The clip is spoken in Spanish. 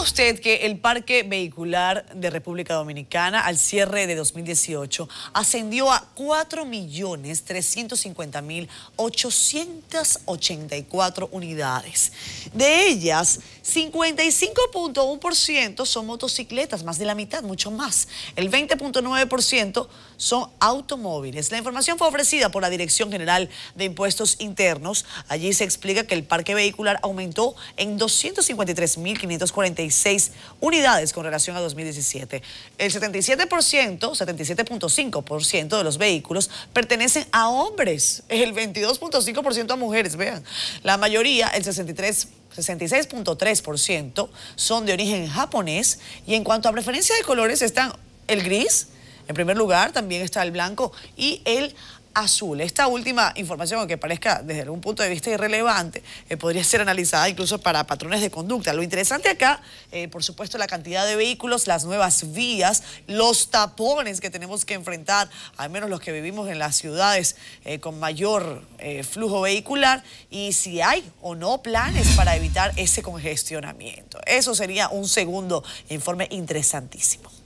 usted que el parque vehicular de República Dominicana al cierre de 2018 ascendió a 4.350.884 unidades? De ellas, 55.1% son motocicletas, más de la mitad, mucho más. El 20.9% son automóviles. La información fue ofrecida por la Dirección General de Impuestos Internos. Allí se explica que el parque vehicular aumentó en 253.540 unidades con relación a 2017. El 77%, 77.5% de los vehículos pertenecen a hombres, el 22.5% a mujeres, vean. La mayoría, el 63 66.3% son de origen japonés y en cuanto a preferencia de colores están el gris, en primer lugar también está el blanco y el azul. Esta última información, aunque parezca desde algún punto de vista irrelevante, eh, podría ser analizada incluso para patrones de conducta. Lo interesante acá, eh, por supuesto, la cantidad de vehículos, las nuevas vías, los tapones que tenemos que enfrentar, al menos los que vivimos en las ciudades eh, con mayor flujo vehicular, y si hay o no planes para evitar ese congestionamiento. Eso sería un segundo informe interesantísimo.